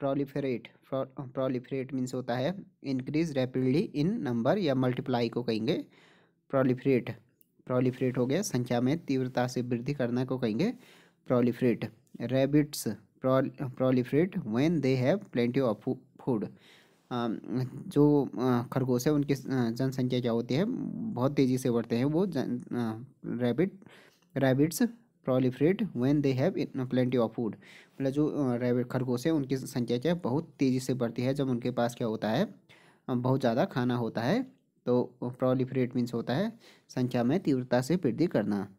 proliferate proliferate means होता है increase rapidly in number या मल्टीप्लाई को कहेंगे प्रोलिफरेट प्रोलिफरेट हो गया संख्या में तीव्रता से वृद्धि करना को कहेंगे proliferate rabbits proliferate when they have plenty of food जो खरगोश है उनकी जनसंख्या क्या होती है बहुत तेज़ी से बढ़ते हैं वो rabbit rabbits proliferate when they have plenty of food मतलब जो रेबिट uh, खरगोश है उनकी संख्या क्या है बहुत तेज़ी से बढ़ती है जब उनके पास क्या होता है बहुत ज़्यादा खाना होता है तो प्रोलिफ्रेट uh, मीन्स होता है संख्या में तीव्रता से वृद्धि करना